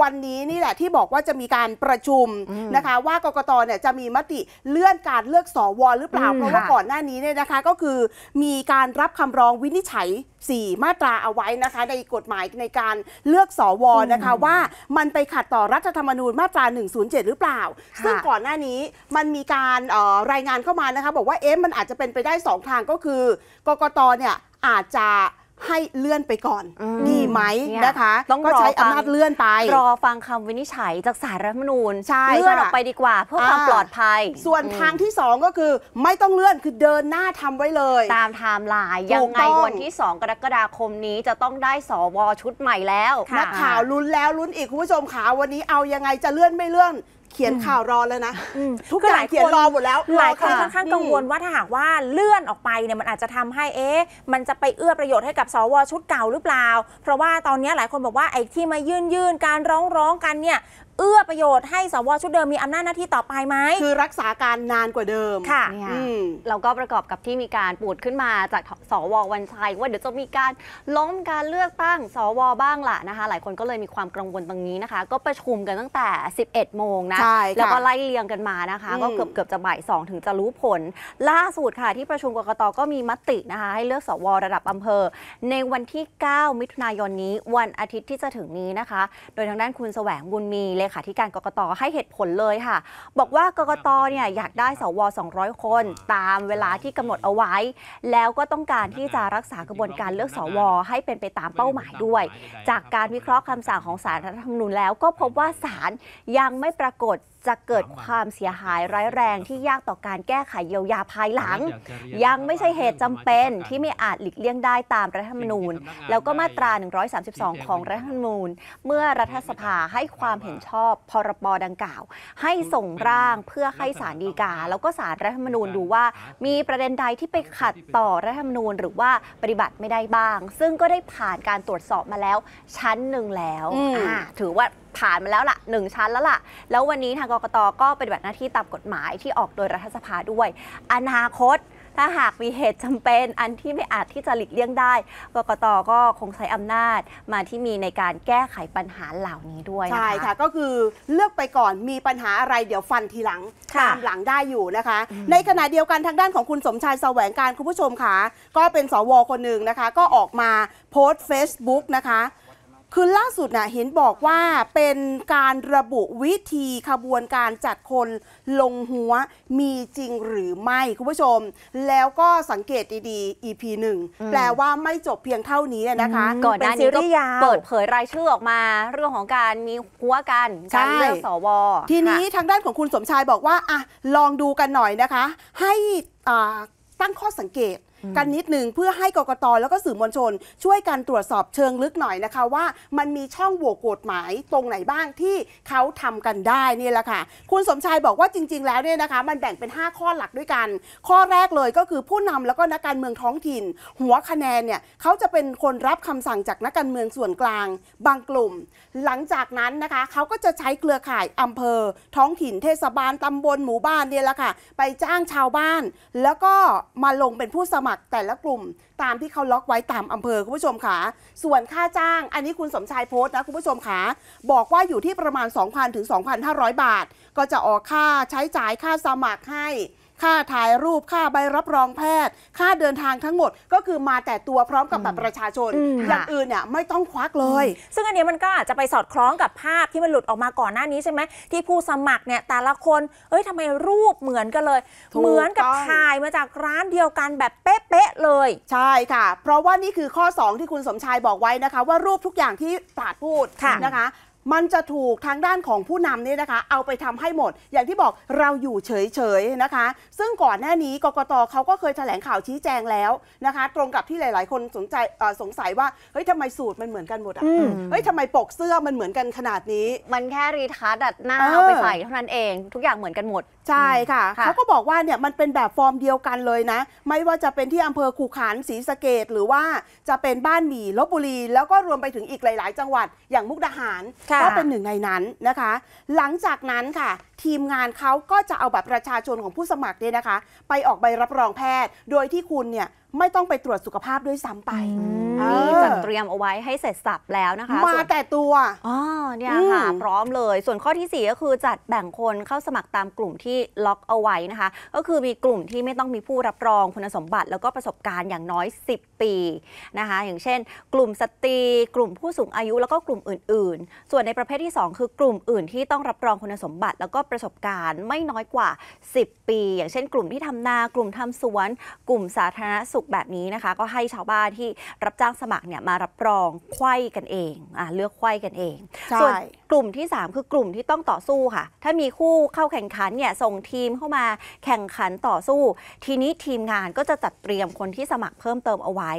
วันนี้นี่แหละที่บอกว่าจะมีการประชุมนะคะว่ากกตเนี่ยจะมีมติเลื่อนการเลือกสวหรือเปล่าเพราะว่าก่อนหน้านี้เนี่ยนะคะก็คือมีการรับคำร้องวินิจฉัย 4 มาตราเอาไว้นะคะ ในกฎหมายในการเลือกสวนะคะว่ามันไปขัดต่อรัฐธรรมนูญมาตรา 107 หรือเปล่า ซึ่งก่อนหน้านี้มันมีการรายงานเข้ามานะคะบอกว่าเอ๊ะมันอาจจะเป็นไปได้ 2 ทางก็คือกกตเนี่ยอาจจะให้เลื่อนไปก่อนดีไหมนะคะ ต้องก็ใช้อำนาจเลื่อนไป รอฟังคำวินิจฉัยจากสารรัฐมนูญเลื่อนออกไปดีกว่าเพื่อความปลอดภัย ส่วนทางที่2ก็คือไม่ต้องเลื่อนคือเดินหน้าทำไว้เลย ตามไทม์ไลน์ ยังไงวันที่2กรกฎาคมนี้จะต้องได้สวชุดใหม่แล้วนักข่าวลุ้นแล้วลุ้นอีกคุณผู้ชมขาวันนี้เอายังไงจะเลื่อนไม่เลื่อนเขียนข่าวรอแล้วนะ ทุกหลายเขียนรอหมดแล้วหลายคนค่อนข้างกังวลว่าถ้าหากว่าเลื่อนออกไปเนี่ยมันอาจจะทำให้เอ๊ะมันจะไปเอื้อประโยชน์ให้กับสวชุดเก่าหรือเปล่า เพราะว่าตอนนี้หลายคนบอกว่าไอ้ที่มายื่นยื่นการร้องร้องกันเนี่ยเอื้อประโยชน์ให้สวชุดเดิมมีอำนาจหน้าที่ต่อไปไหมคือรักษาการนานกว่าเดิมค่ะเนี่ยเราก็ประกอบกับที่มีการปูดขึ้นมาจากสววันชัยว่าเดี๋ยวจะมีการล้มการเลือกตั้งสวบ้างล่ะนะคะหลายคนก็เลยมีความกังวลตรงนี้นะคะ ก็ประชุมกันตั้งแต่ 11 โมงนะแล้วก็ไล่เลียงกันมานะคะ ก็เกือบเกือบจะบ่ายสองถึงจะรู้ผล ล่าสุดค่ะที่ประชุมกกตก็มีมตินะคะให้เลือกสว ระดับอำเภอ ในวันที่ 9 มิถุนายนนี้ วันอาทิตย์ที่จะถึงนี้นะคะ โดยทางด้านคุณแสวงบุญมีเลเลขาธิการกรกตให้เหตุผลเลยค่ะ บอกว่ากรกตเนี่ยอยากได้สว 200 คน ตามเวลาที่กำหนดเอาไว้ แล้วก็ต้องการที่จะรักษากระบวนการเลือกสวให้เป็นไปตามเป้าหมายด้วย จากการวิเคราะห์คำสั่งของสารรัฐธรรมนูญแล้วก็พบว่าสารยังไม่ปรากฏจะเกิดความเสียหายร้ายแรงที่ยากต่อการแก้ไขเยียวยาภายหลัง ยังไม่ใช่เหตุจำเป็นที่ไม่อาจหลีกเลี่ยงได้ตามรัฐธรรมนูญ แล้วก็มาตรา 132 ของรัฐธรรมนูญ เมื่อรัฐสภาให้ความเห็นชอบพรบดังกล่าว ให้ส่งร่างเพื่อให้สารดีกา แล้วก็สารรัฐธรรมนูญดูว่า มีประเด็นใดที่ไปขัดต่อรัฐธรรมนูญหรือว่าปฏิบัติไม่ได้บ้าง ซึ่งก็ได้ผ่านการตรวจสอบมาแล้ว ชั้นหนึ่งแล้วถือว่าผ่านมาแล้วละ่ะ 1 ชั้นแล้วละ่ะแล้ววันนี้ทางกรกตก็ปฏิบัติหน้าที่ตามกฎหมายที่ออกโดยรัฐสภาด้วย อนาคตถ้าหากมีเหตุจำเป็นอันที่ไม่อาจที่จะหลีกเลี่ยงได้กกตก็คงใช้อำนาจมาที่มีในการแก้ไขปัญหาเหล่านี้ด้วย ใช่ค่ะก็คือเลือกไปก่อนมีปัญหาอะไร เดี๋ยวฟันทีหลังตามหลังได้อยู่นะคะ ในขณะเดียวกันทางด้านของคุณสมชายแสวงการคุณผู้ชมค่ะก็เป็นสวคนหนึ่งนะคะ ก็ออกมาโพสต์เฟซบุ๊กนะคะคือล่าสุดนะเห็นบอกว่า เป็นการระบุวิธีขบวนการจัดคนลงหัวมีจริงหรือไม่ คุณผู้ชม แล้วก็สังเกตดีๆ EP หนึ่งแปลว่าไม่จบเพียงเท่านี้นะคะ ก่อนหน้านี้ก็เปิดเผยรายชื่อออกมา เรื่องของการมีหัวกันการเลือกสวทีนี้ทางด้านของคุณสมชายบอกว่าอ่ะลองดูกันหน่อยนะคะ ให้ตั้งข้อสังเกตกันนิดหนึ่งเพื่อให้กกตแล้วก็สื่อมวลชน ช่วยกันตรวจสอบเชิงลึกหน่อยนะคะว่า มันมีช่องโหว่กฎหมายตรงไหนบ้างที่เขาทำกันได้นี่แหละค่ะ คุณสมชายบอกว่าจริงๆแล้วเนี่ยนะคะ มันแบ่งเป็น 5 ข้อหลักด้วยกัน ข้อแรกเลยก็คือผู้นำแล้วก็นักการเมืองท้องถิ่น หัวคะแนนเนี่ยเขาจะเป็นคนรับคำสั่งจากนักการเมืองส่วนกลาง บางกลุ่ม หลังจากนั้นนะคะเขาก็จะใช้เครือข่ายอำเภอ ท้องถิ่น เทศบาลตำบลหมู่บ้านเนี่ยแหละค่ะไปจ้างชาวบ้าน แล้วก็มาลงเป็นผู้สมัครักแต่ละกลุ่มตามที่เขาล็อกไว้ตามอำเภอคุณผู้ชมค่ะ ส่วนค่าจ้างอันนี้คุณสมชายโพสต์นะคุณผู้ชมค่ะบอกว่าอยู่ที่ประมาณ 2,000 ถึง 2,500 บาท ก็จะออกค่าใช้จ่ายค่าสมัครให้ค่าถ่ายรูปค่าใบรับรองแพทย์ ค่าเดินทางทั้งหมดก็คือมาแต่ตัวพร้อมกับบัตรประชาชนอย่างอื่นเนี่ยไม่ต้องควักเลย ซึ่งอันนี้มันก็อาจจะไปสอดคล้องกับภาพที่มันหลุดออกมาก่อนหน้านี้ใช่ไหมที่ผู้สมัครเนี่ยแต่ละคนเอ้ยทำไมรูปเหมือนกันเลย เหมือนกับถ่ายมาจากร้านเดียวกันแบบเป๊ะๆเลย ใช่ค่ะ เพราะว่านี่คือข้อ2ที่คุณสมชายบอกไว้นะคะ ว่ารูปทุกอย่างที่ปาดพูดนะคะมันจะถูกทางด้านของผู้นำเนี่ยนะคะ เอาไปทำให้หมดอย่างที่บอกเราอยู่เฉยๆนะคะ ซึ่งก่อนหน้านี้กกตเขาก็เคยแถลงข่าวชี้แจงแล้วนะคะ ตรงกับที่หลายๆคนสนใจสงสัยว่าเฮ้ยทำไมสูตรมันเหมือนกันหมดอ่ะเฮ้ยทำไมปกเสื้อมันเหมือนกันขนาดนี้ มันแค่รีทัชดัดหน้าเอาไปใส่เท่านั้นเองทุกอย่างเหมือนกันหมดใช่ค่ะเขาก็บอกว่าเนี่ยมันเป็นแบบฟอร์มเดียวกันเลยนะ ไม่ว่าจะเป็นที่อำเภอขู่ขานศรีสะเกดหรือว่าจะเป็นบ้านหมี่ลบบุรี แล้วก็รวมไปถึงอีกหลาย ๆ จังหวัดอย่างมุกดาหารก็เป็นหนึ่งในนั้นนะคะ หลังจากนั้นค่ะ ทีมงานเขาก็จะเอาบัตรประชาชนของผู้สมัครเนี่ยนะคะ ไปออกใบรับรองแพทย์ โดยที่คุณเนี่ยไม่ต้องไปตรวจสุขภาพด้วยซ้ำไปนี่จัดเตรียมเอาไว้ให้เสร็จสับแล้วนะคะ มาแต่ตัวอ๋อเนี่ยค่ะ พร้อมเลย ส่วนข้อที่4ก็คือจัดแบ่งคนเข้าสมัครตามกลุ่มที่ล็อกเอาไว้นะคะก็คือมีกลุ่มที่ไม่ต้องมีผู้รับรองคุณสมบัติ แล้วก็ประสบการณ์อย่างน้อย 10 ปีนะคะ อย่างเช่น กลุ่มสตรี กลุ่มผู้สูงอายุ แล้วก็กลุ่มอื่น ๆ ส่วนในประเภทที่ 2 คือกลุ่มอื่นที่ต้องรับรองคุณสมบัติแล้วก็ประสบการณ์ ไม่น้อยกว่า 10 ปี อย่างเช่น กลุ่มที่ทำนากลุ่มทำสวน กลุ่มสาธารณสุขกแบบนี้นะคะ ก็ให้ชาวบ้านที่รับจ้างสมัครเนี่ยมารับรองไข้กันเอง อ่าเลือกไข้กันเองส่วนกลุ่มที่ 3 คือกลุ่มที่ต้องต่อสู้ค่ะ ถ้ามีคู่เข้าแข่งขันเนี่ยส่งทีมเข้ามาแข่งขันต่อสู้ ทีนี้ทีมงานก็จะจัดเตรียมคนที่สมัครเพิ่มเติมเอาไว้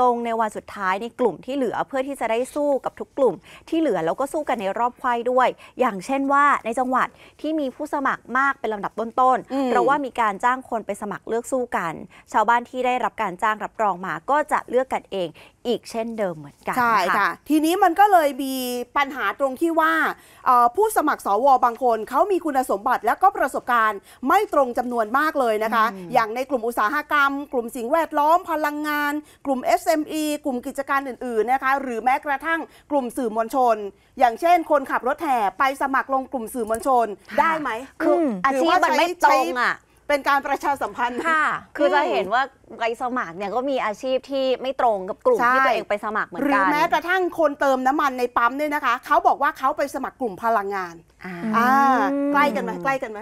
ลงในวันสุดท้ายในกลุ่มที่เหลือเพื่อที่จะได้สู้กับทุกกลุ่ม ที่เหลือแล้วก็สู้กันในรอบควายด้วย อย่างเช่นว่าในจังหวัดที่มีผู้สมัครมากเป็นลำดับต้นๆ เพราะว่ามีการจ้างคนไปสมัครเลือกสู้กัน ชาวบ้านที่ได้รับการจ้างรับรองมา ก็จะเลือกกันเองอีกเช่นเดิมเหมือนกันใช่ค่ะทีนี้มันก็เลยมีปัญหาตรงที่ว่าผู้สมัครสว บางคนเขามีคุณสมบัติและก็ประสบการณ์ไม่ตรงจำนวนมากเลยนะคะ อย่างในกลุ่มอุตสาหกรรม กลุ่มสิ่งแวดล้อมพลังงาน กลุ่ม SME กลุ่มกิจการอื่นๆนะคะหรือแม้กระทั่งกลุ่มสื่อมวลชน อย่างเช่น คนขับรถแห่ไปสมัครลงกลุ่มสื่อมวลชน ได้ไหมคืออาชีพมันไม่ตรงอ่ะเป็นการประชาสัมพันธ์ค่ะคือจะเห็นว่าไปสมัครเนี่ยก็มีอาชีพที่ไม่ตรงกับกลุ่มที่ตัวเองไปสมัครเหมือนกันหรือแม้กระทั่งคนเติมน้ำมันในปั๊มเนี่ยนะคะเขาบอกว่าเขาไปสมัครกลุ่มพลังงานใกล้กันไหมใกล้กันไหม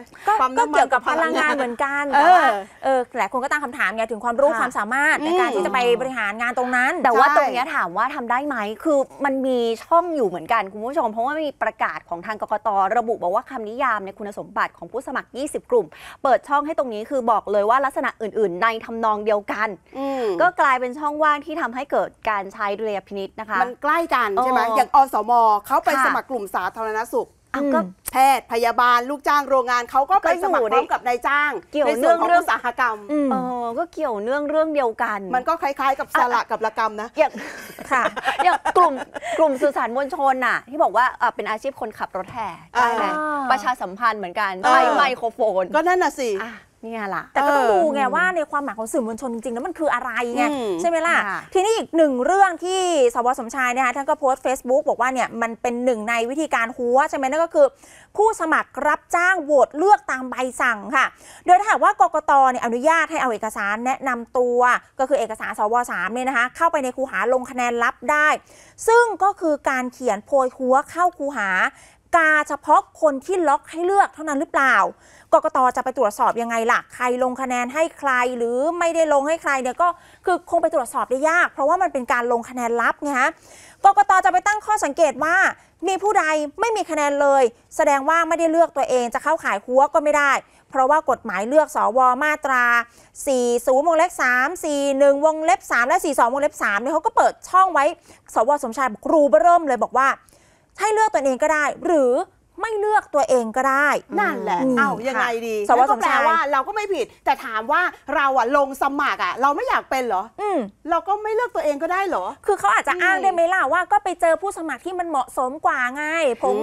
ก็เกี่ยวกับพลังงานเหมือนกันแต่ว่าเออหลายคนก็ตั้งคำถามไงถึงความรู้ความสามารถในการที่จะไปบริหารงานตรงนั้น แต่ว่าตรงนี้ถามว่าทำได้ไหมคือมันมีช่องอยู่เหมือนกันคุณผู้ชม เพราะว่ามีประกาศของทางกกตระบุบอกว่าคำนิยามในคุณสมบัติของผู้สมัคร 20 กลุ่ม เปิดช่องให้ตรงนี้คือบอกเลยว่าลักษณะอื่น ๆ ในทำนองเดียวยวกันก็กลายเป็นช่องว่างที่ทำให้เกิดการใช้ดุลยพินิษนะคะมันใกล้กันใช่ไหมอย่างอสมเขาไปสมัครกลุ่มสาธารณสุขก็แพทย์พยาบาลลูกจ้างโรงงานเขาก็ไปสมัครพร้อมกับนายจ้างเกี่ยวเนื่องเรื่องสาหกรรมเออก็เกี่ยวเนื่องเรื่องเดียวกัน มันก็คล้าย ๆ กับสละกับละกรรมนะอย่างค่ะอี่ยกลุ่มกลุ่มสื่อสารมวลชนน่ะ ที่บอกว่าเป็นอาชีพคนขับรถแห่ใช่ไหมประชาสัมพันธ์เหมือนกันใช้ไมโครโฟน ก็นั่นน่ะสินี่ล่ะแต่ก็ต้องดูไงว่าในความหมายของสื่อมวลชนจริงๆแล้วมันคืออะไรไงใช่ไหมล่ะทีนี้อีกหนึ่งเรื่องที่สวสมชายนะคะท่านก็โพสต์ Facebook บอกว่าเนี่ยมันเป็นหนึ่งในวิธีการหัวใช่ไหมนั่นก็คือ ผู้สมัครรับจ้างโหวตเลือกตามใบสั่งค่ะ โดยถ้าหากว่ากกตเนี่ยอนุญาตให้เอาเอกสารแนะนำตัวก็คือเอกสารสวสามเนี่ยนะคะเข้าไปในคูหาลงคะแนนรับได้ ซึ่งก็คือการเขียนโพยหัวเข้าคูหากาเฉพาะคนที่ล็อกให้เลือกเท่านั้นหรือเปล่า กกตจะไปตรวจสอบยังไงล่ะ ใครลงคะแนนให้ใครหรือไม่ได้ลงให้ใครเนี่ยก็คือคงไปตรวจสอบได้ยากเพราะว่ามันเป็นการลงคะแนนลับไงฮะ กกตจะไปตั้งข้อสังเกตว่า มีผู้ใดไม่มีคะแนนเลย แสดงว่าไม่ได้เลือกตัวเองจะเข้าขายหัวก็ไม่ได้ เพราะว่ากฎหมายเลือกสอวอมาตรา 40 วงเล็บ 3 41 วงเล็บ 3 และ 42 วงเล็บ 3 เนี่ยเขาก็เปิดช่องไว้ สวสมชายบอกรูเบเริ่มเลยบอกว่าให้เลือกตัวเองก็ได้หรือไม่เลือกตัวเองก็ได้ นั่นแหละเอายังไงดีสวัสก็แปลว่าเราก็ไม่ผิดแต่ถามว่าเราอะลงสมัครอะเราไม่อยากเป็นเหรอ อืเราก็ไม่เลือกตัวเองก็ได้เหรอ คือเขาอาจจะอ้างได้ไหมล่ะว่าก็ไปเจอผู้สมัครที่มันเหมาะสมกว่าไง ผม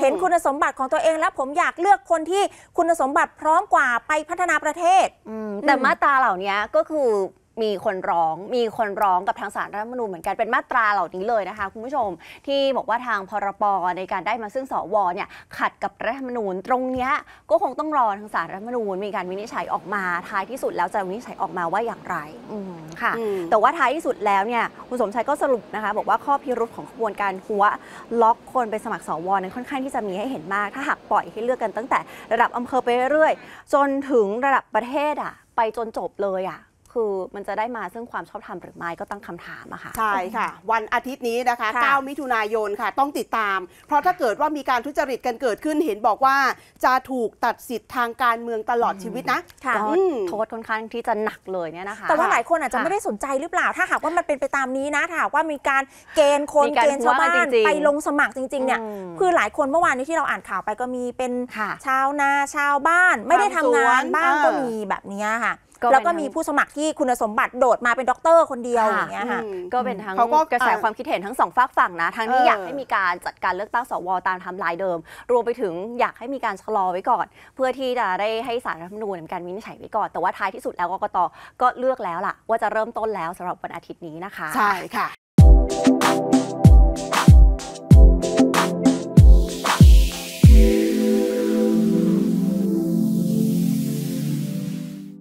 เห็นคุณสมบัติของตัวเองแล้วผมอยากเลือกคนที่คุณสมบัติพร้อมกว่าไปพัฒนาประเทศแต่มาตาเหล่านี้ก็คือมีคนร้อง มีคนร้องกับทางสารรัฐมนูญเหมือนกัน เป็นมาตราเหล่านี้เลยนะคะ คุณผู้ชมที่บอกว่าทางพรปในการได้มาซึ่งสวเนี่ยขัดกับรัฐมนูญ ตรงเนี้ยก็คงต้องรอทางสารรัฐมนูญ มีการวินิจฉัยออกมา ท้ายที่สุดแล้วจะวินิจฉัยออกมาว่าอย่างไรค่ะแต่ว่าท้ายที่สุดแล้วเนี่ยคุณสมชัยก็สรุปนะคะ บอกว่าข้อพิรุธของขบวนการหัวล็อกคนไปสมัครสวนั้นค่อนข้างที่จะมีให้เห็นมากถ้าหากปล่อยให้เลือกกันตั้งแต่ระดับอำเภอไปเรื่อยจนถึงระดับประเทศอ่ะไปจนจบเลยอ่ะคือมันจะได้มาซึ่งความชอบธรรมหรือไม่ก็ตั้งคำถามอะค่ะใช่ค่ะ วันอาทิตย์นี้นะคะ9มิถุนายนค่ะ ต้องติดตาม เพราะถ้าเกิดว่ามีการทุจริตกันเกิดขึ้นเห็นบอกว่าจะถูกตัดสิทธิ์ทางการเมืองตลอดชีวิตนะค่ะ โทษค่อนข้างที่จะหนักเลยเนี่ยนะคะแต่ว่าหลายคนอาจจะไม่ได้สนใจหรือเปล่าถ้าหากว่ามันเป็นไปตามนี้นะถ้าหากว่ามีการเกณฑ์คนเกณฑ์ชาวบ้านไปลงสมัครจริงๆเนี่ยคือหลายคนเมื่อวานนี้ที่เราอ่านข่าวไปก็มีเป็น ชาวนาชาวบ้าน ไม่ได้ทำงานบ้างก็มีแบบนี้ค่ะแล้วก็มีผู้สมัครที่คุณสมบัติโดดมาเป็นด็อกเตอร์คนเดียวอย่างเงี้ยค่ะก็เป็นทั้งกระแสความคิดเห็นทั้งสองฝากฝั่งนะ ทั้งที่อยากให้มีการจัดการเลือกตั้งสวตามทำลายเดิม รวมไปถึงอยากให้มีการชะลอไว้ก่อน เพื่อที่จะได้ให้สารรัฐธรรมนูญมีการวินิจฉัยไว้ก่อนแต่ว่าท้ายที่สุดแล้วกกตก็เลือกแล้วล่ะ ว่าจะเริ่มต้นแล้วสำหรับวันอาทิตย์นี้นะคะใช่ค่ะ